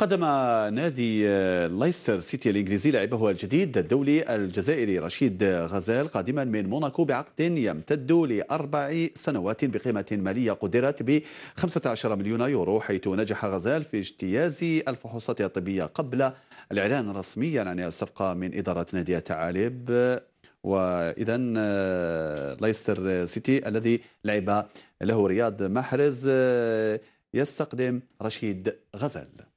قدم نادي آه، ليستر سيتي الإنجليزي لاعبه الجديد الدولي الجزائري رشيد غزال قادما من موناكو بعقد يمتد لأربع سنوات بقيمة مالية قدرت ب 15 مليون يورو حيث نجح غزال في اجتياز الفحوصات الطبية قبل الإعلان رسميا عن الصفقة من إدارة نادي الثعالب واذا آه، ليستر سيتي الذي لعب له رياض محرز آه، يستقدم رشيد غزال